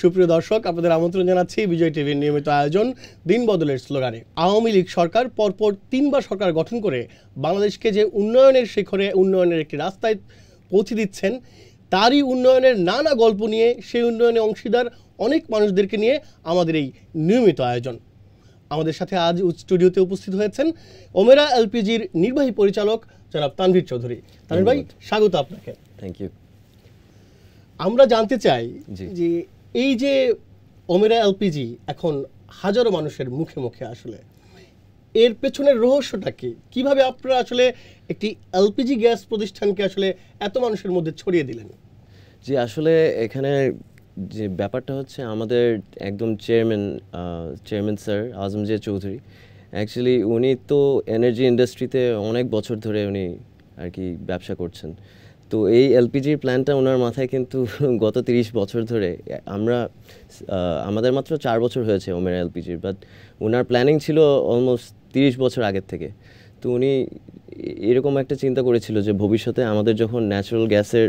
সুপ্রিয় দর্শক আপনাদের আমন্ত্রণ জানাচ্ছি বিজয় টিভির নিয়মিত আয়োজন দিন বদলের স্লোগানে আওয়ামী লীগ সরকার পরপর তিনবার সরকার গঠন করে বাংলাদেশকে যে উন্নয়নের শিখরে উন্নয়নের একটি রাস্তায় পৌঁছে দিচ্ছেন তারই উন্নয়নের নানা গল্প নিয়ে সেই উন্নয়নে অংশীদার অনেক মানুষদেরকে নিয়ে আমাদের এই নিয়মিত আয়োজন আমাদের সাথে আজ স্টুডিওতে উপস্থিত হয়েছেন ওমেরা এলপিজির নির্বাহী পরিচালক জনাব তানভীর চৌধুরী তানভীর ভাই স্বাগত আপনাকে থ্যাংক ইউ আমরা জানতে চাই যে এই যে ওমেরা এলপিজি এখন হাজারো মানুষের মুখে মুখে আসলে এর পেছনের রহস্যটা কি কিভাবে আপনারা আসলে একটি এলপিজি গ্যাস প্রতিষ্ঠানকে আসলে এত মানুষের মধ্যে ছড়িয়ে দিলেন জি আসলে এখানে যে ব্যাপারটা হচ্ছে আমাদের একদম chairman chairman sir Azam Zia Chowdhury actually উনি তো এনার্জি ইন্ডাস্ট্রিতে অনেক বছর ধরে উনি আর কি ব্যবসা করছেন তো এই এলপিজির প্ল্যানটা ওনার মাথায় কিন্তু গত তিরিশ বছর ধরে আমরা আমাদের মাত্র চার বছর হয়েছে ওমের এলপিজির বাট ওনার প্ল্যানিং ছিল অলমোস্ট তিরিশ বছর আগের থেকে তো উনি এরকম একটা চিন্তা করেছিল যে ভবিষ্যতে আমাদের যখন ন্যাচারাল গ্যাসের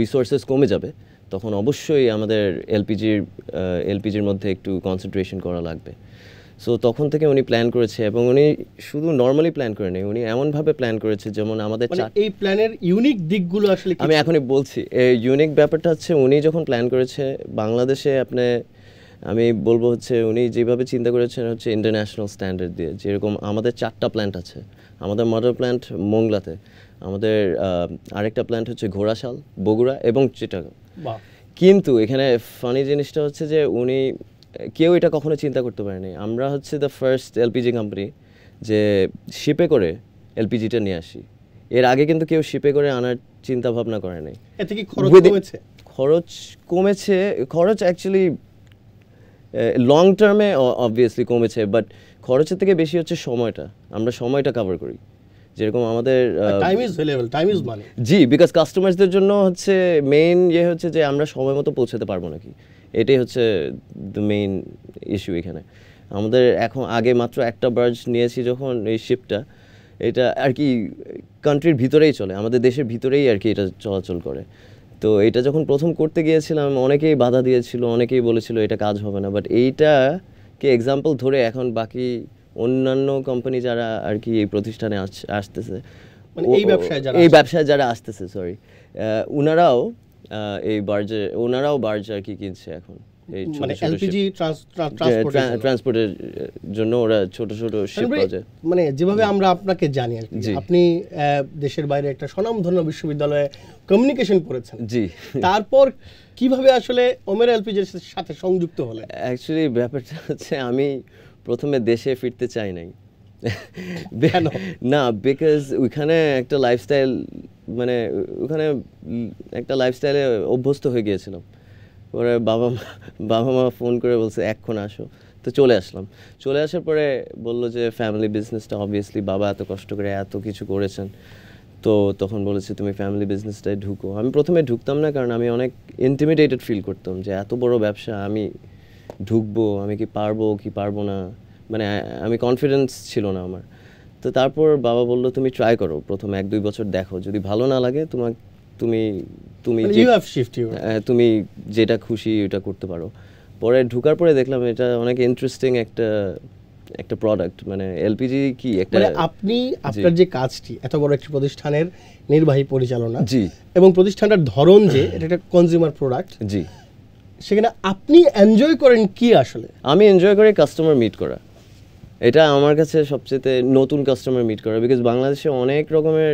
রিসোর্সেস কমে যাবে তখন অবশ্যই আমাদের এলপিজির এলপিজির মধ্যে একটু কনসেন্ট্রেশন করা লাগবে সো তখন থেকে উনি প্ল্যান করেছে এবং উনি শুধু নর্মালি প্ল্যান করেনি উনি এমনভাবে প্ল্যান করেছে যেমন আমাদের মানে এই প্ল্যানের ইউনিক দিকগুলো আসলে আমি এখনই বলছি এই ইউনিক ব্যাপারটা হচ্ছে উনি যখন প্ল্যান করেছে বাংলাদেশে আপনি আমি বলবো হচ্ছে উনি যেভাবে চিন্তা করেছেন হচ্ছে ইন্টারন্যাশনাল স্ট্যান্ডার্ড দিয়ে যেরকম আমাদের চারটা প্ল্যান্ট আছে আমাদের মডার প্ল্যান্ট মোংলাতে আমাদের আরেকটা প্ল্যান্ট হচ্ছে ঘোড়াশাল বগুড়া এবং চিটাগং কিন্তু এখানে ফানি জিনিসটা হচ্ছে যে উনি কেউ এটা কখনো চিন্তা করতে পারেনি আমরা হচ্ছে দ্য ফার্স্ট এলপিজি কোম্পানি যে শিপে করে এলপিজিটা নিয়ে আসি এর আগে কিন্তু কেউ শিপে করে আনার চিন্তা ভাবনা করে নাই এতে কি খরচ কমেছে খরচ কমেছে খরচ অ্যাকচুয়ালি লং টার্মে অবভিয়াসলি কমেছে বাট খরচের থেকে বেশি হচ্ছে সময়টা আমরা সময়টা কভার করি যেরকম আমাদের time is valuable time is money জি বিকজ কাস্টমারদের জন্য হচ্ছে মেইন ইয়ে হচ্ছে যে আমরা সময় মতো পৌঁছাতে পারবো নাকি এটাই হচ্ছে দ্য মেইন ইস্যু এখানে আমাদের এখন আগে মাত্র একটা বার্জ নিয়েছি যখন এই শিপটা এটা আর কি কান্ট্রির ভিতরেই চলে আমাদের দেশের ভিতরেই আর কি এটা চলাচল করে তো এটা যখন প্রথম করতে গিয়েছিলাম অনেকেই বাধা দিয়েছিল অনেকেই বলেছিল এটা কাজ হবে না বাট এইটাকে এক্সাম্পল ধরে এখন বাকি অন্যান্য কোম্পানি যারা আর কি এই প্রতিষ্ঠানে আসতেছে মানে এই ব্যবসায় যারা আসতেছে সরি ওনারাও এই বার্জে ওনারাও বার্জ আর কি কিনছে এখন মানে এলপিজি ট্রান্সপোর্টের জন্য ওরা ছোট ছোট শিপ মানে, মানে যেভাবে আমরা আপনাকে জানি আপনি দেশের বাইরে একটা স্বনামধন্য বিশ্ববিদ্যালয়ে কমিউনিকেশন করেছেন জি তারপর কিভাবে আসলে ওমের এলপিজির সাথে সংযুক্ত হলেন অ্যাকচুয়ালি ব্যাপারটা হচ্ছে আমি প্রথমে দেশে ফিরতে চাই নাই না বিকজ ওইখানে একটা লাইফস্টাইল মানে ওখানে একটা লাইফস্টাইলে অভ্যস্ত হয়ে গিয়েছিলাম পরে বাবা মা বাবা মা ফোন করে বলছে এক্ষণ আসো তো চলে আসলাম চলে আসার পরে বললো যে ফ্যামিলি বিজনেসটা অবভিয়াসলি বাবা এত কষ্ট করে এত কিছু করেছেন তো তখন বলেছে তুমি ফ্যামিলি বিজনেসটায় ঢুকো আমি প্রথমে ঢুকতাম না কারণ আমি অনেক ইন্টিমিডেটেড ফিল করতাম যে এত বড় ব্যবসা আমি ঢুকবো আমি কি পারবো কি পারবো না মানে আমি কনফিডেন্স ছিল না আমার তো তারপর বাবা বলল তুমি ট্রাই করো প্রথম এক দুই বছর দেখো যদি ভালো না লাগে তোমার তুমি তুমি মানে হ্যাঁ, তুমি যেটা খুশি ওটা করতে পারো পরে ঢুকার পরে দেখলাম এটা অনেক ইন্টারেস্টিং একটা একটা প্রোডাক্ট মানে এলপিজি কি একটা মানে আপনি আপনার যে কাজটি এত বড় একটি প্রতিষ্ঠানের নির্বাহী পরিচালনা জি এবং প্রতিষ্ঠানটার ধরন যে এটা একটা কনজিউমার প্রোডাক্ট জি সেখানে আপনি এনজয় করেন কি আসলে আমি এনজয় করি কাস্টমার মিট করা এটা আমার কাছে সবচেয়ে নতুন কাস্টমার মিট করা বিকজ বাংলাদেশে অনেক রকমের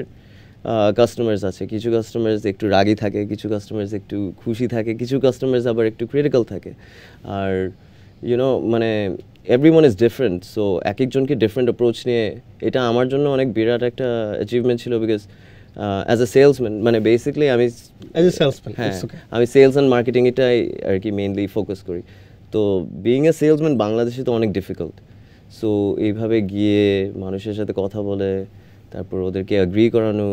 কাস্টমার্স আছে কিছু কাস্টমার্স একটু রাগি থাকে কিছু কাস্টমার্স একটু খুশি থাকে কিছু কাস্টমার্স আবার একটু ক্রিটিক্যাল থাকে আর ইউনো মানে every one is different so এক একজনকে ডিফারেন্ট অ্যাপ্রোচ নিয়ে এটা আমার জন্য অনেক বিরাট একটা অ্যাচিভমেন্ট ছিল বিকজ অ্যাজ আ সেলসম্যান মানে বেসিকলি আমি এ সেলসম্যান হ্যাঁ আমি সেলস অ্যান্ড মার্কেটিং এটাই আর কি মেইনলি ফোকাস করি তো বিইং এ সেলসম্যান বাংলাদেশে তো অনেক ডিফিকাল্ট সো এইভাবে গিয়ে মানুষের সাথে কথা বলে তারপর ওদেরকে অ্যাগ্রি করানো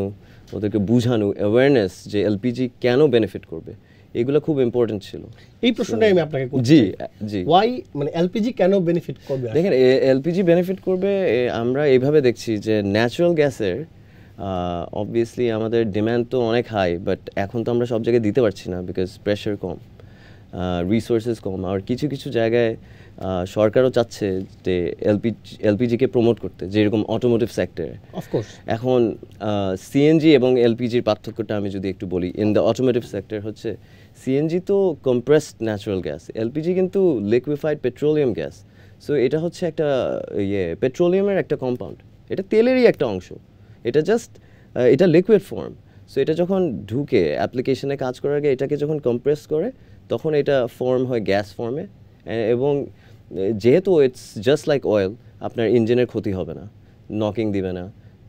ওদেরকে বুঝানো অ্যাওয়ারনেস যে এলপিজি কেন বেনিফিট করবে এগুলো খুব ইম্পর্টেন্ট ছিল এই প্রশ্নটাই আমি আপনাকে জি জি ওয়াই মানে এলপিজি কেন বেনিফিট করবে দেখেন এলপিজি বেনিফিট করবে আমরা এইভাবে দেখছি যে ন্যাচারাল গ্যাসের অবভিয়াসলি আমাদের ডিম্যান্ড তো অনেক হাই বাট এখন তো আমরা সব জায়গায় দিতে পারছি না বিকজ প্রেশার কম রিসোর্সেস কম আর কিছু কিছু জায়গায় সরকারও চাচ্ছে যে এলপি এলপিজিকে প্রমোট করতে যেরকম অটোমোটিভ সেক্টর এখন সিএনজি এবং এলপিজির পার্থক্যটা আমি যদি একটু বলি ইন দ্য অটোমোটিভ সেক্টর হচ্ছে সিএনজি তো কম্প্রেসড ন্যাচারাল গ্যাস এলপিজি কিন্তু লিকুইফাইড পেট্রোলিয়াম গ্যাস সো এটা হচ্ছে একটা ইয়ে পেট্রোলিয়ামের একটা কম্পাউন্ড এটা তেলেরই একটা অংশ এটা জাস্ট এটা লিকুইড ফর্ম সো এটা যখন ঢুকে অ্যাপ্লিকেশনে কাজ করার আগে এটাকে যখন কম্প্রেস করে তখন এটা ফর্ম হয় গ্যাস ফর্মে এবং যেহেতু ইটস জাস্ট লাইক অয়েল আপনার ইঞ্জিনের ক্ষতি হবে না নকিং দিবে না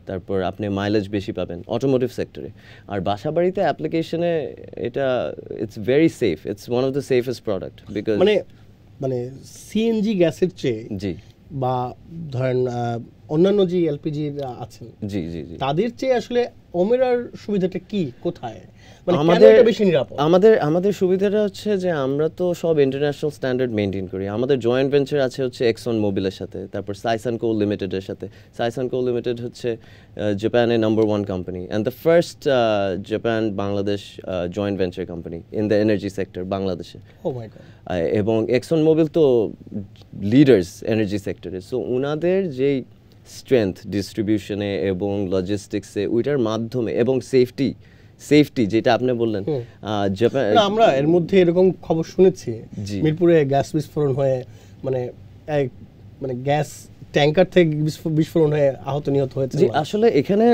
তারপর আপনি মাইলেজ বেশি পাবেন অটোমোটিভ সেক্টরে আর বাসা বাড়িতে অ্যাপ্লিকেশনে এটা it's very safe it's one of the safest product because মানে মানে সিএনজি গ্যাসের চেয়ে জি বা ধরেন অন্যান্য যে এলপিজি আছেন জি জি জি তাদের চেয়ে আসলে ওমেরার সুবিধাটা কি কোথায় মানে আমাদের বেশি নিরাপদ আমাদের আমাদের সুবিধাটা হচ্ছে যে আমরা তো সব ইন্টারন্যাশনাল স্ট্যান্ডার্ড মেনটেন করি আমাদের জয়েন্ট ভেঞ্চার আছে হচ্ছে এক্সন মোবিলের সাথে তারপর সাইসান কো লিমিটেডের সাথে সাইসান কো লিমিটেড হচ্ছে জাপানের number one company and the first Japan Bangladesh joint venture company in the energy sector বাংলাদেশে এবং এক্সন মোবিল তো লিডার্স এনার্জি সেক্টরে সো ওনাদের যেই স্ট্রেংথ ডিস্ট্রিবিউশনে এবং লজিস্টিক্সে ওইটার মাধ্যমে এবং সেফটি সেফটি যেটা আপনি বললেন জাপান আমরা এর মধ্যে এরকম খবর শুনেছি মিরপুরে গ্যাস বিস্ফোরণ হয়ে মানে এক মানে গ্যাস ট্যাঙ্কার থেকে বিস্ফোরণ হয়ে আহত নিহত হয়েছে আসলে এখানে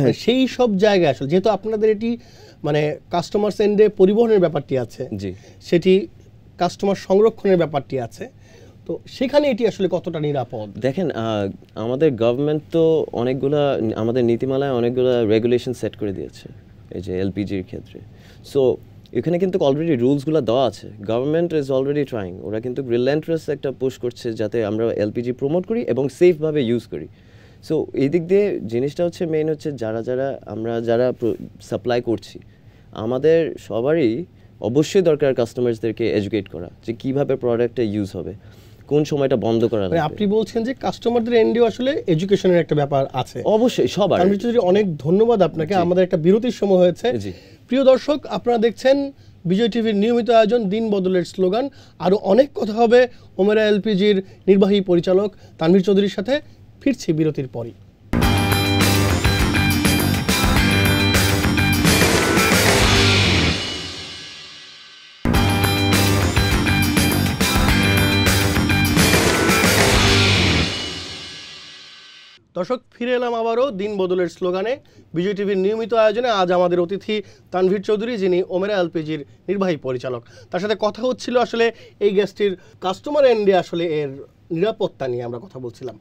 মানে সেই সব জায়গা আসলে যেহেতু আপনাদের এটি মানে কাস্টমার সেন্ডে পরিবহনের ব্যাপারটি আছে সেটি কাস্টমার সংরক্ষণের ব্যাপারটি আছে তো সেখানে এটি আসলে কতটা নিরাপদ দেখেন আমাদের গভর্নমেন্ট তো অনেকগুলা আমাদের নীতিমালায় অনেকগুলা রেগুলেশন সেট করে দিয়েছে এই যে এলপিজির ক্ষেত্রে সো এখানে কিন্তু অলরেডি রুলসগুলো দেওয়া আছে গভর্নমেন্ট ইজ অলরেডি ট্রাইং ওরা কিন্তু রিলেন্ট্রেস একটা পুশ করছে যাতে আমরা এলপিজি প্রমোট করি এবং সেফভাবে ইউজ করি সো এই দিক দিয়ে জিনিসটা হচ্ছে মেইন হচ্ছে যারা যারা আমরা যারা সাপ্লাই করছি আমাদের সবারই অবশ্যই দরকার কাস্টমার্সদেরকে এডুকেট করা যে কীভাবে প্রোডাক্টটা ইউজ হবে কোন সময়টা বন্ধ করা মানে লাগবে আপনি বলছেন যে কাস্টমারদের এন্ডিও আসলে এডুকেশনের একটা ব্যাপার আছে অবশ্যই সবার আমি অনেক ধন্যবাদ আপনাকে আমাদের একটা বিরতির সময় হয়েছে প্রিয় দর্শক আপনারা দেখছেন বিজয় টিভির নিয়মিত আয়োজন দিন বদলের স্লোগান আরও অনেক কথা হবে ওমেরা এলপিজির নির্বাহী পরিচালক তানভীর চৌধুরীর সাথে ফিরছি বিরতির পরই দর্শক ফিরে এলাম আবারও দিন বদলের স্লোগানে বিজয় টিভির নিয়মিত আয়োজনে আজ আমাদের অতিথি তানভীর চৌধুরী যিনি ওমেরা এলপিজির নির্বাহী পরিচালক তার সাথে কথা হচ্ছিল আসলে এই গ্যাসটির কাস্টমার এন্ডে আসলে এর নিরাপত্তা নিয়ে আমরা কথা বলছিলাম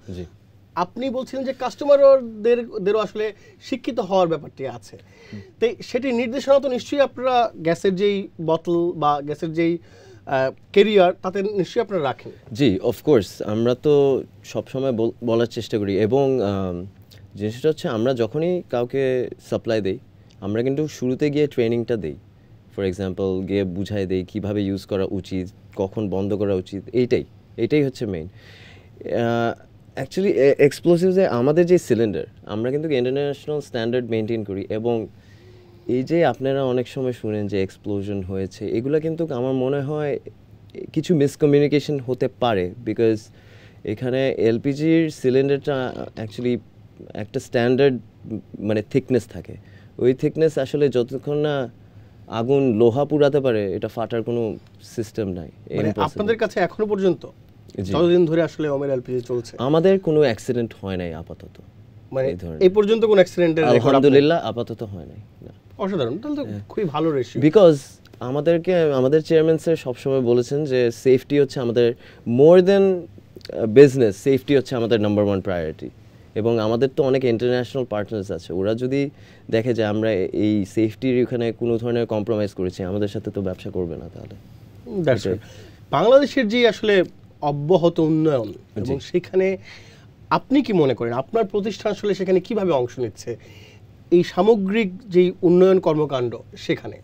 আপনি বলছিলেন যে কাস্টমারদেরও আসলে শিক্ষিত হওয়ার ব্যাপারটি আছে তো সেটি নির্দেশনা তো নিশ্চয়ই আপনারা গ্যাসের যেই বোতল বা গ্যাসের যেই কেরিয়ার তাতে নিশ্চয়ই আপনারা রাখেন জি অফকোর্স আমরা তো সবসময় বলার চেষ্টা করি এবং জিনিসটা হচ্ছে আমরা যখনই কাউকে সাপ্লাই দেই আমরা কিন্তু শুরুতে গিয়ে ট্রেনিংটা দেই ফর এক্সাম্পল গিয়ে বুঝাই দেই কীভাবে ইউজ করা উচিত কখন বন্ধ করা উচিত এইটাই এইটাই হচ্ছে মেইন অ্যাকচুয়ালি এক্সপ্লোসিভসে আমাদের যে সিলিন্ডার আমরা কিন্তু ইন্টারন্যাশনাল স্ট্যান্ডার্ড মেনটেন করি এবং এই যে আপনারা অনেক সময় শুনেন যে এক্সপ্লোজন হয়েছে এগুলো কিন্তু আমার মনে হয় কিছু মিসকমিউনিকেশন হতে পারে বিকজ এখানে এলপিজির সিলিন্ডারটা অ্যাকচুয়ালি একটা স্ট্যান্ডার্ড মানে থিকনেস থাকে ওই থিকনেস আসলে যতক্ষণ না আগুন লোহা পুরাতে পারে এটা ফাটার কোনো সিস্টেম নাই মানে আপনাদের কাছে এখনো পর্যন্ত যতদিন ধরে আসলে অমের এলপিজি চলছে আমাদের কোনো অ্যাক্সিডেন্ট হয় নাই আপাতত মানে এই পর্যন্ত কোনো অ্যাক্সিডেন্টের আলহামদুলিল্লাহ আপাতত হয় নাই না অসাধারণ তাহলে তো খুবই ভালো রেশিও বিকজ আমাদেরকে আমাদের চেয়ারম্যান স্যার সবসময় বলেছেন যে সেফটি হচ্ছে আমাদের মোর দেন বিজনেস সেফটি হচ্ছে আমাদের নাম্বার ওয়ান প্রায়োরিটি এবং আমাদের তো অনেক ইন্টারন্যাশনাল পার্টনার্স আছে ওরা যদি দেখে যে আমরা এই সেফটির ওখানে কোনো ধরনের কম্প্রোমাইজ করেছি আমাদের সাথে তো ব্যবসা করবে না তাহলে বাংলাদেশের যে আসলে অব্যাহত উন্নয়ন এবং সেখানে আপনি কি মনে করেন আপনার প্রতিষ্ঠান আসলে সেখানে কিভাবে অংশ নিচ্ছে এই সামগ্রিক যেই উন্নয়ন কর্মকাণ্ড সেখানে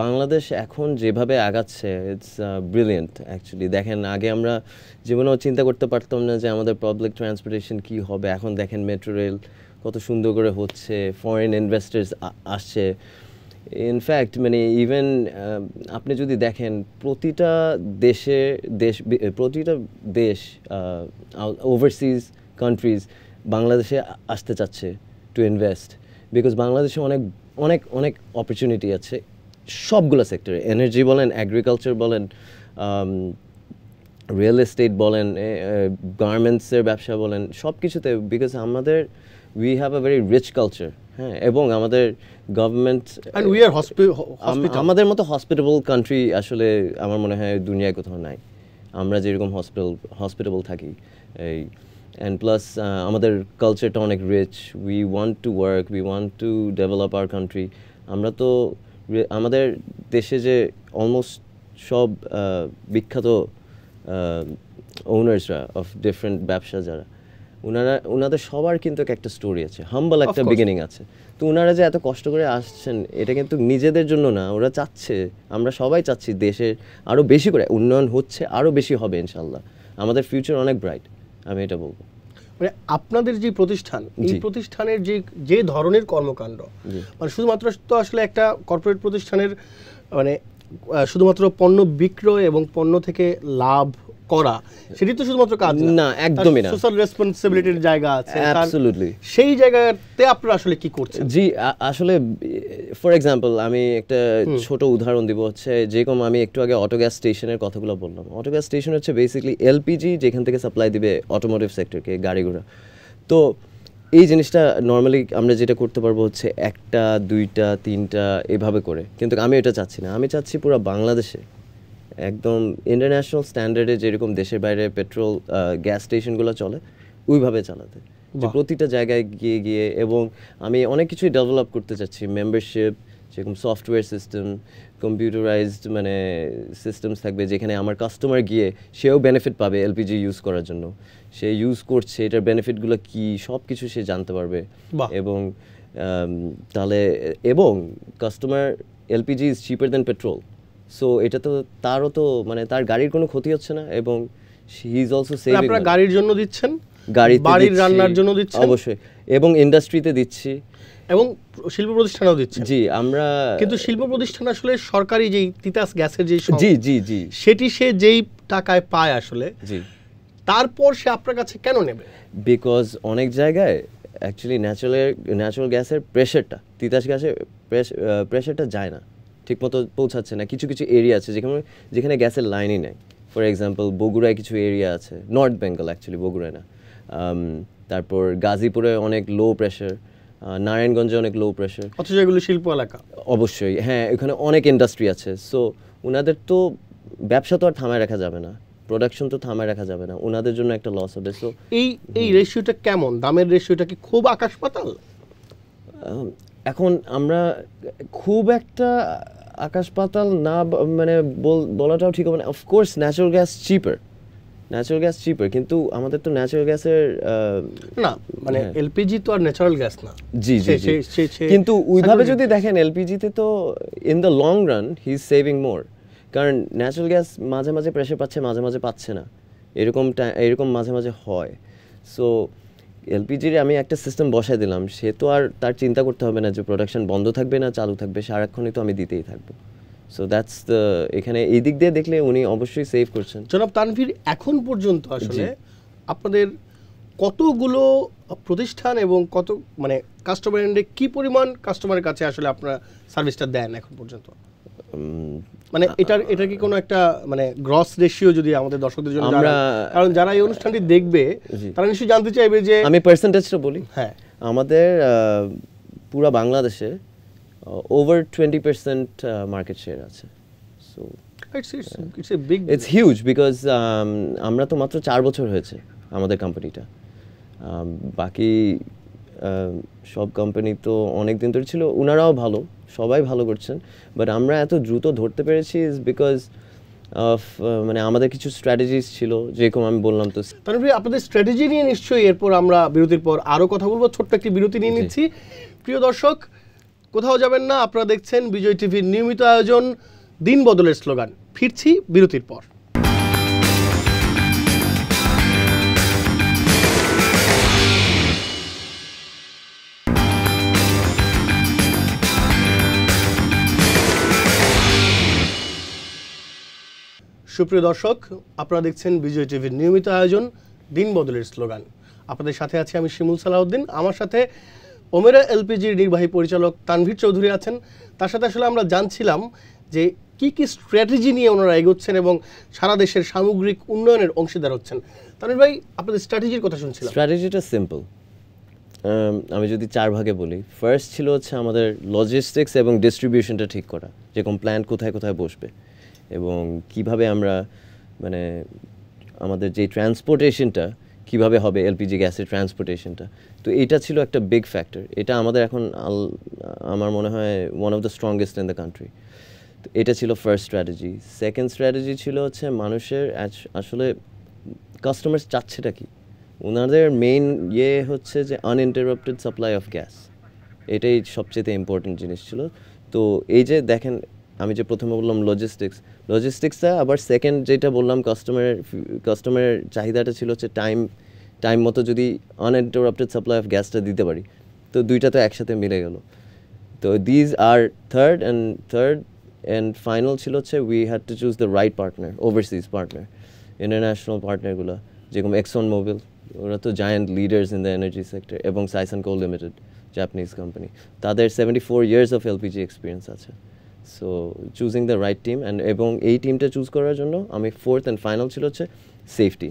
বাংলাদেশ এখন যেভাবে আগাচ্ছে ইটস ব্রিলিয়েন্ট অ্যাকচুয়ালি দেখেন আগে আমরা জীবনেও চিন্তা করতে পারতাম না যে আমাদের পাবলিক ট্রান্সপোর্টেশন কি হবে এখন দেখেন মেট্রো রেল কত সুন্দর করে হচ্ছে ফরেন ইনভেস্টার্স আসছে ইনফ্যাক্ট মানে ইভেন আপনি যদি দেখেন প্রতিটা দেশে দেশ প্রতিটা দেশ ওভারসিজ কান্ট্রিজ বাংলাদেশে আসতে চাচ্ছে টু ইনভেস্ট বিকজ বাংলাদেশে অনেক অনেক অনেক অপরচুনিটি আছে সবগুলো সেক্টরে এনার্জি বলেন অ্যাগ্রিকালচার বলেন রিয়েল um, এস্টেট বলেন গার্মেন্টসের ব্যবসা বলেন সব কিছুতে বিকজ আমাদের we have a very rich culture হ্যাঁ এবং আমাদের গভর্নমেন্ট আমাদের মতো হসপিটেবল কান্ট্রি আসলে আমার মনে হয় দুনিয়ায় কোথাও নাই আমরা যেরকম হসপিটাল হসপিটেবল থাকি এই and plus uh, আমাদের কালচারটা অনেক rich we want to work we want to develop our country আমরা তো আমাদের দেশে যে অলমোস্ট সব বিখ্যাত ওনার্সরা অফ ডিফারেন্ট ব্যবসা যারা ওনারা ওনাদের সবার কিন্তু একটা স্টোরি আছে হাম্বল একটা বিগিনিং আছে তো ওনারা যে এত কষ্ট করে আসছেন এটা কিন্তু নিজেদের জন্য না ওরা চাচ্ছে আমরা সবাই চাচ্ছি দেশের আরও বেশি করে উন্নয়ন হচ্ছে আরও বেশি হবে ইনশাল্লাহ আমাদের ফিউচার অনেক ব্রাইট আমি এটা বলবো মানে আপনাদের যে প্রতিষ্ঠান এই প্রতিষ্ঠানের যে যে ধরনের কর্মকাণ্ড মানে শুধুমাত্র তো আসলে একটা কর্পোরেট প্রতিষ্ঠানের মানে শুধুমাত্র পণ্য বিক্রয় এবং পণ্য থেকে লাভ করা সেটি তো শুধুমাত্র কাজ না একদমই না সোশ্যাল রেসপন্সিবিলিটির জায়গা আছে অ্যাবসলিউটলি সেই জায়গাতে আপনারা আসলে কি করছেন জি আসলে ফর এক্সাম্পল আমি একটা ছোট উদাহরণ দিব হচ্ছে যেরকম আমি একটু আগে অটো গ্যাস স্টেশনের কথাগুলো বললাম অটো গ্যাস স্টেশন হচ্ছে বেসিক্যালি এলপিজি যেখান থেকে সাপ্লাই দিবে অটোমোটিভ সেক্টরকে গাড়ি ঘোড়া তো এই জিনিসটা নর্মালি আমরা যেটা করতে পারবো হচ্ছে একটা দুইটা তিনটা এভাবে করে কিন্তু আমি এটা চাচ্ছি না আমি চাচ্ছি পুরো বাংলাদেশে একদম ইন্টারন্যাশনাল স্ট্যান্ডার্ডে যেরকম দেশের বাইরে পেট্রোল গ্যাস স্টেশনগুলো চলে ওইভাবে চালাতে প্রতিটা জায়গায় গিয়ে গিয়ে এবং আমি অনেক কিছুই ডেভেলপ করতে চাচ্ছি মেম্বারশিপ যেরকম সফটওয়্যার সিস্টেম কম্পিউটারাইজড মানে সিস্টেমস থাকবে যেখানে আমার কাস্টমার গিয়ে সেও বেনিফিট পাবে এলপিজি ইউজ করার জন্য সে ইউজ করছে এটার বেনিফিটগুলো কি সব কিছু সে জানতে পারবে এবং তাহলে এবং customer LPG is cheaper than petrol so এটা তো তারও তো মানে তার গাড়ির কোনো ক্ষতি হচ্ছে না এবং হি ইজ অলসো সেভিং আপনারা গাড়ির জন্য দিচ্ছেন গাড়ি বাড়ির রান্নার জন্য দিচ্ছি অবশ্যই এবং ইন্ডাস্ট্রিতে দিচ্ছি এবং শিল্প প্রতিষ্ঠানেও দিচ্ছে জি আমরা কিন্তু শিল্প প্রতিষ্ঠান আসলে সরকারি যেই তিতাস গ্যাসের যে জি জি জি সেটি সে যেই টাকায় পায় আসলে জি তারপর সে আপনার কাছে কেন নেবে বিকজ অনেক জায়গায় অ্যাকচুয়ালি ন্যাচারাল ন্যাচুরাল গ্যাসের প্রেশারটা তিতাস গ্যাসের প্রেশারটা যায় না ঠিকমতো পৌঁছাচ্ছে না কিছু কিছু এরিয়া আছে যেখানে যেখানে গ্যাসের লাইনই নেই ফর এক্সাম্পল বগুড়ায় কিছু এরিয়া আছে নর্থ বেঙ্গল অ্যাকচুয়ালি বগুড়ায় না তারপর গাজীপুরে অনেক লো প্রেশার নারায়ণগঞ্জে অনেক লো প্রেশার অথচ এগুলো শিল্প এলাকা অবশ্যই হ্যাঁ এখানে অনেক ইন্ডাস্ট্রি আছে সো ওনাদের তো ব্যবসা তো আর থামায় রাখা যাবে না প্রোডাকশন তো থামায় রাখা যাবে না ওনাদের জন্য একটা লস হবে সো এই এই রেশিওটা কেমন দামের রেশিওটা কি খুব আকাশ পাতাল এখন আমরা খুব একটা আকাশ পাতাল না মানে বলাটাও ঠিক হবে না of course natural gas cheaper natural gas cheaper কিন্তু আমাদের তো ন্যাচারাল গ্যাসের না মানে এলপিজি হ্যাঁ। তো আর ন্যাচারাল গ্যাস না জি জি কিন্তু ওইভাবে যদি দেখেন এলপিজিতে তো in the long run he is saving more কারণ ন্যাচুরাল গ্যাস মাঝে মাঝে প্রেশার পাচ্ছে মাঝে মাঝে পাচ্ছে না এরকম এরকম মাঝে মাঝে হয় সো এলপিজির আমি একটা সিস্টেম বসায় দিলাম সে তো আর তার চিন্তা করতে হবে না যে প্রোডাকশন বন্ধ থাকবে না চালু থাকবে সারাক্ষণই তো আমি দিতেই থাকবো সো দ্যাটস দ্য এখানে এই দিক দিয়ে দেখলে উনি অবশ্যই সেভ করছেন জনাব তানভীর এখন পর্যন্ত আসলে আপনাদের কতগুলো প্রতিষ্ঠান এবং কত মানে কাস্টমার এন্ডে কি পরিমাণ কাস্টমারের কাছে আসলে আপনারা সার্ভিসটা দেন এখন পর্যন্ত মানে এটার এটা কি কোনো একটা মানে গ্রস রেশিও যদি আমাদের দর্শকদের জন্য আমরা কারণ যারা এই অনুষ্ঠানটি দেখবে তারা নিশ্চয়ই জানতে চাইবে যে আমি পার্সেন্টেজটা বলি হ্যাঁ আমাদের পুরো বাংলাদেশে over twenty percent market share আছে সো ইটস হিউজ বিকজ আমরা তো মাত্র চার বছর হয়েছে আমাদের কোম্পানিটা বাকি সব কোম্পানি তো অনেক দিন ধরে ছিল ওনারাও ভালো সবাই ভালো করছেন বাট আমরা এত দ্রুত ধরতে পেরেছি ইজ বিকজ অফ মানে আমাদের কিছু স্ট্র্যাটেজিস ছিল যেরকম আমি বললাম তো আপনাদের স্ট্র্যাটেজি নিয়ে নিশ্চয়ই এরপর আমরা বিরতির পর আরও কথা বলবো ছোট্ট একটি বিরতি নিয়ে নিচ্ছি প্রিয় দর্শক কোথাও যাবেন না আপনারা দেখছেন বিজয় টিভির নিয়মিত আয়োজন দিন বদলের স্লোগান ফিরছি বিরতির পর সুপ্রিয় দর্শক আপনারা দেখছেন বিজয় টিভির নিয়মিত আয়োজন দিন বদলের স্লোগান আপনাদের সাথে আছি আমি শিমুল সালাউদ্দিন আমার সাথে ওমেরা এলপিজির নির্বাহী পরিচালক তানভীর চৌধুরী আছেন তার সাথে আসলে আমরা জানছিলাম যে কি কি স্ট্র্যাটেজি নিয়ে ওনারা এগোচ্ছেন এবং সারা দেশের সামগ্রিক উন্নয়নের অংশীদার হচ্ছেন তানভীর ভাই আপনাদের স্ট্র্যাটেজির কথা শুনছিলাম স্ট্র্যাটেজিটা সিম্পল আমি যদি চার ভাগে বলি ফার্স্ট ছিল হচ্ছে আমাদের লজিস্টিক্স এবং ডিস্ট্রিবিউশনটা ঠিক করা যেরকম প্ল্যান কোথায় কোথায় বসবে এবং কিভাবে আমরা মানে আমাদের যে ট্রান্সপোর্টেশনটা কিভাবে হবে এলপিজি গ্যাসের ট্রান্সপোর্টেশনটা তো এটা ছিল একটা বিগ ফ্যাক্টর এটা আমাদের এখন আমার মনে হয় one of the strongest in the country তো এটা ছিল ফার্স্ট স্ট্র্যাটেজি সেকেন্ড স্ট্র্যাটেজি ছিল হচ্ছে মানুষের আসলে কাস্টমার্স চাচ্ছেটা কি ওনাদের মেইন ইয়ে হচ্ছে যে আনইন্টারাপ্টেড সাপ্লাই অফ গ্যাস এটাই সবচেয়ে ইম্পর্টেন্ট জিনিস ছিল তো এই যে দেখেন আমি যে প্রথমে বললাম লজিস্টিক্স লজিস্টিক্সটা আবার সেকেন্ড যেটা বললাম কাস্টমারের কাস্টমারের চাহিদাটা ছিল হচ্ছে টাইম টাইম মতো যদি আনইন্টারাপ্টেড সাপ্লাই অফ গ্যাসটা দিতে পারি তো দুইটা তো একসাথে মিলে গেল তো these are third and third and final ছিল হচ্ছে we had to choose the right partner overseas partner international পার্টনারগুলো যেরকম এক্সন মোবিল ওরা তো giant leaders in the energy sector এবং Saisan co limited Japanese company তাদের seventy four years of LPG experience আছে so choosing the right team and এবং এই টিমটা চুজ করার জন্য আমি ফোর্থ অ্যান্ড ফাইনাল ছিল হচ্ছে সেফটি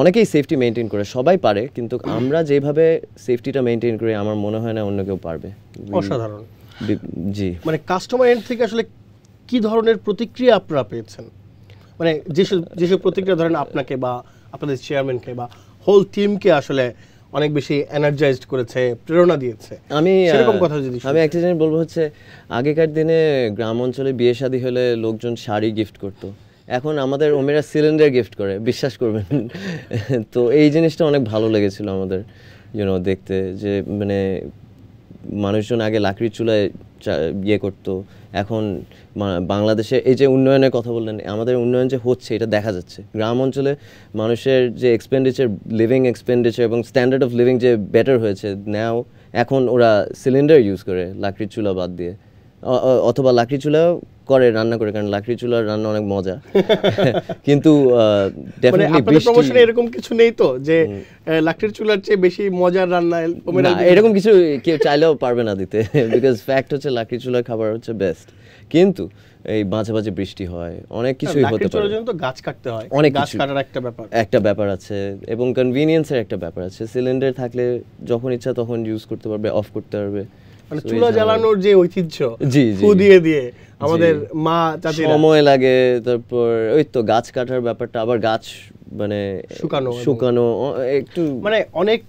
অনেকেই সেফটি মেনটেন করে সবাই পারে কিন্তু আমরা যেভাবে সেফটিটা মেনটেন করি আমার মনে হয় না অন্য কেউ পারবে অসাধারণ জি মানে কাস্টমার এন্ড থেকে আসলে কি ধরনের প্রতিক্রিয়া আপনারা পেয়েছেন মানে যেসব যেসব প্রতিক্রিয়া ধরেন আপনাকে বা আপনাদের চেয়ারম্যানকে বা হোল টিমকে আসলে অনেক বেশি এনার্জাইজড করেছে প্রেরণা দিয়েছে আমি এরকম কথা যদি আমি একটা জিনিস বলবো হচ্ছে আগেকার দিনে গ্রাম অঞ্চলে বিয়ে শাদী হলে লোকজন শাড়ি গিফট করতো এখন আমাদের ওমেরা সিলিন্ডার গিফট করে বিশ্বাস করবেন তো এই জিনিসটা অনেক ভালো লেগেছিল আমাদের ইউনো দেখতে যে মানে মানুষজন আগে লাকড়ির চুলায় ইয়ে করতো এখন বাংলাদেশে এই যে উন্নয়নের কথা বললেন আমাদের উন্নয়ন যে হচ্ছে এটা দেখা যাচ্ছে গ্রাম অঞ্চলে মানুষের যে এক্সপেন্ডিচার লিভিং এক্সপেন্ডিচার এবং স্ট্যান্ডার্ড অফ লিভিং যে বেটার হয়েছে নেও এখন ওরা সিলিন্ডার ইউজ করে লাকড়ির চুলা বাদ দিয়ে অথবা লাকড়ি চুলাও করে রান্না করে কারণ লাকড়ি চুলার রান্না অনেক মজা কিন্তু ডেফিনেটলি মানে এরকম কিছু নেই তো যে লাকড়ির চুলার চেয়ে বেশি মজার রান্না এরকম কিছু কেউ চাইলেও পারবে না দিতে বিকজ ফ্যাক্ট হচ্ছে লাকড়ি চুলার খাবার হচ্ছে বেস্ট কিন্তু এই মাঝে মাঝে বৃষ্টি হয় অনেক কিছুই হতে পারে তো গাছ কাটতে হয় অনেক গাছ কাটার একটা ব্যাপার একটা ব্যাপার আছে এবং কনভিনিয়েন্সের একটা ব্যাপার আছে সিলিন্ডার থাকলে যখন ইচ্ছা তখন ইউজ করতে পারবে অফ করতে পারবে মানে চুলা জ্বালানোর যে ঐতিহ্য জি দিয়ে দিয়ে আমাদের মা চাচিরা সময় লাগে তারপর ওই তো গাছ কাটার ব্যাপারটা আবার গাছ মানে শুকানো শুকানো একটু মানে অনেক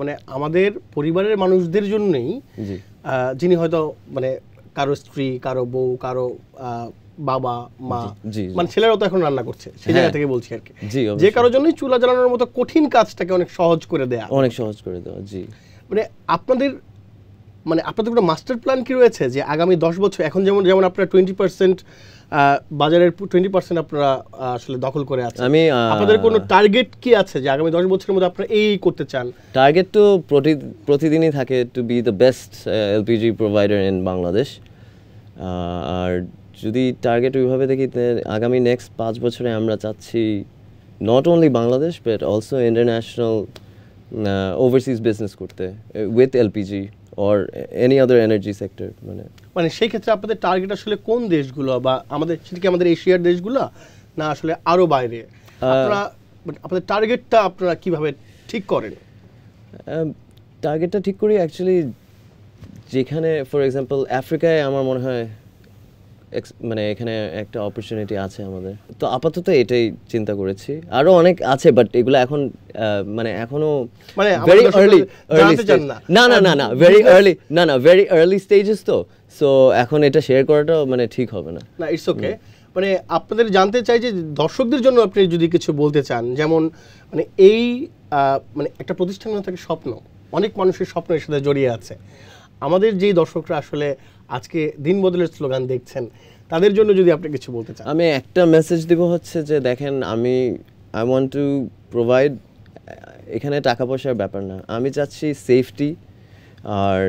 মানে আমাদের পরিবারের মানুষদের জন্যই যিনি হয়তো মানে কারো স্ত্রী কারো বউ কারো বাবা মা মানে ছেলেরাও তো এখন রান্না করছে সেই জায়গা হ্যাঁ। থেকে বলছি আর কি যে কারোর জন্যই চুলা জ্বালানোর মতো কঠিন কাজটাকে অনেক সহজ করে দেয়া অনেক সহজ করে দেওয়া জি মানে আপনাদের মানে আপনাদের কোনো মাস্টার প্ল্যান কি রয়েছে যে আগামী দশ বছর এখন যেমন যেমন আপনারা টোয়েন্টি পার্সেন্ট বাজারের টোয়েন্টি পার্সেন্ট আপনারা আসলে দখল করে আছেন আমি আপনাদের কোনো টার্গেট কি আছে যে আগামী দশ বছরের মধ্যে আপনারা এই করতে চান টার্গেট তো প্রতিদিনই থাকে to be the best LPG provider in Bangladesh আর যদি টার্গেট ওইভাবে দেখি আগামী নেক্সট পাঁচ বছরে আমরা চাচ্ছি not only Bangladesh but also international overseas business করতে with LPG or any other energy sector মানে মানে সেই ক্ষেত্রে আপনাদের টার্গেট আসলে কোন দেশগুলো বা আমাদের সেটা কি আমাদের এশিয়ার দেশগুলো না আসলে আরও বাইরে আপনারা আপনাদের টার্গেটটা আপনারা কিভাবে ঠিক করেন টার্গেটটা ঠিক করি অ্যাকচুয়ালি যেখানে ফর এক্সাম্পল আফ্রিকায় আমার মনে হয় মানে এখানে একটা অপরচুনিটি আছে আমাদের তো আপাতত এটাই চিন্তা করেছি আরো অনেক আছে বাট এগুলো এখন মানে এখনো মানে ভেরি আর্লি আর্লি না না না না ভেরি আর্লি না না ভেরি আর্লি স্টেজেস তো সো এখন এটা শেয়ার করাটা মানে ঠিক হবে না না ইটস ওকে মানে আপনাদের জানতে চাই যে দর্শকদের জন্য আপনি যদি কিছু বলতে চান যেমন মানে এই মানে একটা প্রতিষ্ঠান থেকে স্বপ্ন অনেক মানুষের স্বপ্ন এর সাথে জড়িয়ে আছে আমাদের যে দর্শকরা আসলে আজকে দিন বদলের স্লোগান দেখছেন তাদের জন্য যদি আপনি কিছু বলতে চান আমি একটা মেসেজ দিব হচ্ছে যে দেখেন আমি আই ওয়ান্ট টু প্রোভাইড এখানে টাকা পয়সার ব্যাপার না আমি চাচ্ছি সেফটি আর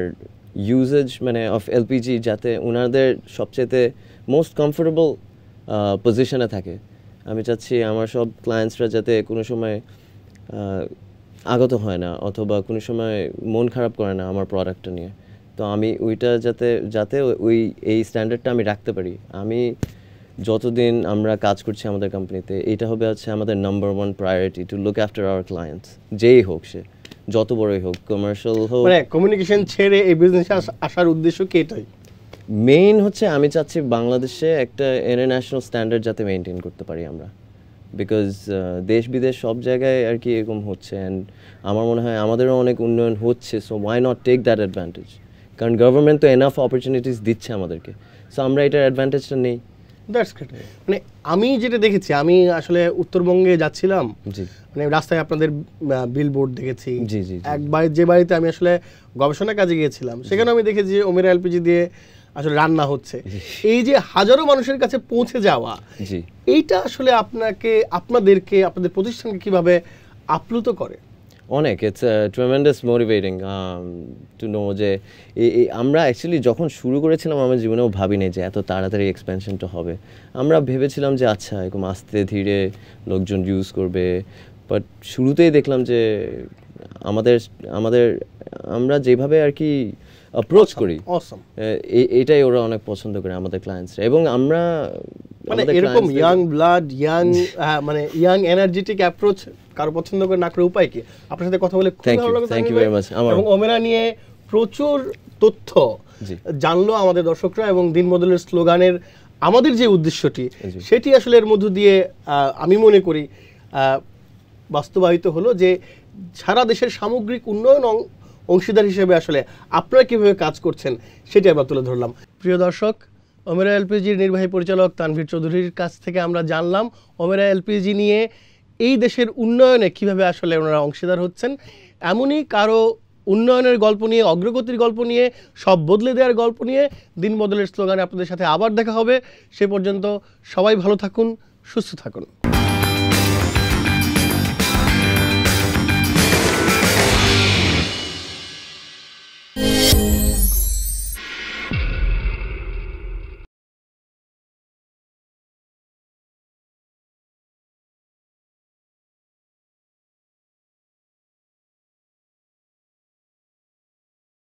ইউজেজ মানে অফ এলপিজি যাতে ওনাদের সবচেয়েতে মোস্ট কমফোর্টেবল পজিশনে থাকে আমি চাচ্ছি আমার সব ক্লায়েন্টসরা যাতে কোনো সময় আগত হয় না অথবা কোনো সময় মন খারাপ করে না আমার প্রোডাক্টটা নিয়ে তো আমি ওইটা যাতে যাতে ওই এই স্ট্যান্ডার্ডটা আমি রাখতে পারি আমি যতদিন আমরা কাজ করছি আমাদের কোম্পানিতে এটা হবে হচ্ছে আমাদের number one priority to look after our clients যেই হোক সে যত বড়ই হোক কমার্শিয়াল হোক মানে কমিউনিকেশন ছেড়ে এই বিজনেসে আসার উদ্দেশ্য কি এটাই মেইন হচ্ছে আমি চাচ্ছি বাংলাদেশে একটা ইন্টারন্যাশনাল স্ট্যান্ডার্ড যাতে মেনটেন করতে পারি আমরা বিকজ দেশ বিদেশ সব জায়গায় আর কি এরকম হচ্ছে অ্যান্ড আমার মনে হয় আমাদেরও অনেক উন্নয়ন হচ্ছে so why not take that advantage কারণ গভর্নমেন্ট তো এনাফ অপরচুনিটিস দিচ্ছে আমাদেরকে সো আমরা এটার অ্যাডভান্টেজটা নেই দ্যাটস গ্রেট মানে আমি যেটা দেখেছি আমি আসলে উত্তরবঙ্গে যাচ্ছিলাম মানে রাস্তায় আপনাদের বিলবোর্ড দেখেছি একবার যে বাড়িতে আমি আসলে গবেষণা কাজে গিয়েছিলাম সেখানে আমি দেখেছি ওমের এলপিজি দিয়ে আসলে রান্না হচ্ছে এই যে হাজারো মানুষের কাছে পৌঁছে যাওয়া এইটা আসলে আপনাকে আপনাদেরকে আপনাদের প্রতিষ্ঠানকে কিভাবে আপ্লুত করে অনেক it's tremendous motivating to know যে আমরা অ্যাকচুয়ালি যখন শুরু করেছিলাম আমার জীবনেও ভাবিনি যে এত তাড়াতাড়ি এক্সপেনশনটা হবে আমরা ভেবেছিলাম যে আচ্ছা এরকম আস্তে ধীরে লোকজন ইউজ করবে বাট শুরুতেই দেখলাম যে আমাদের আমাদের আমরা যেভাবে আর কি অ্যাপ্রোচ করি এটাই ওরা অনেক পছন্দ করে আমাদের ক্লায়েন্টসরা এবং আমরা মানে এরকম ইয়াং ব্লাড ইয়াং মানে ইয়াং এনার্জেটিক অ্যাপ্রোচ কারো পছন্দ করে না করে উপায় কি আপনার সাথে কথা বলে খুব ভালো থ্যাংক ইউ ভেরি মাচ এবং ওমেরা নিয়ে প্রচুর তথ্য জানলো আমাদের দর্শকরা এবং দিন বদলের স্লোগানের আমাদের যে উদ্দেশ্যটি সেটি আসলে এর মধ্য দিয়ে আমি মনে করি বাস্তবায়িত হলো যে সারা দেশের সামগ্রিক উন্নয়ন অংশীদার হিসেবে আসলে আপনারা কীভাবে কাজ করছেন সেটি আমরা তুলে ধরলাম প্রিয় দর্শক অমেরা এলপিজির নির্বাহী পরিচালক তানভীর চৌধুরীর কাছ থেকে আমরা জানলাম অমেরা এলপিজি নিয়ে এই দেশের উন্নয়নে কিভাবে আসলে ওনারা অংশীদার হচ্ছেন এমনই কারো উন্নয়নের গল্প নিয়ে অগ্রগতির গল্প নিয়ে সব বদলে দেওয়ার গল্প নিয়ে দিন বদলের স্লোগানে আপনাদের সাথে আবার দেখা হবে সে পর্যন্ত সবাই ভালো থাকুন সুস্থ থাকুন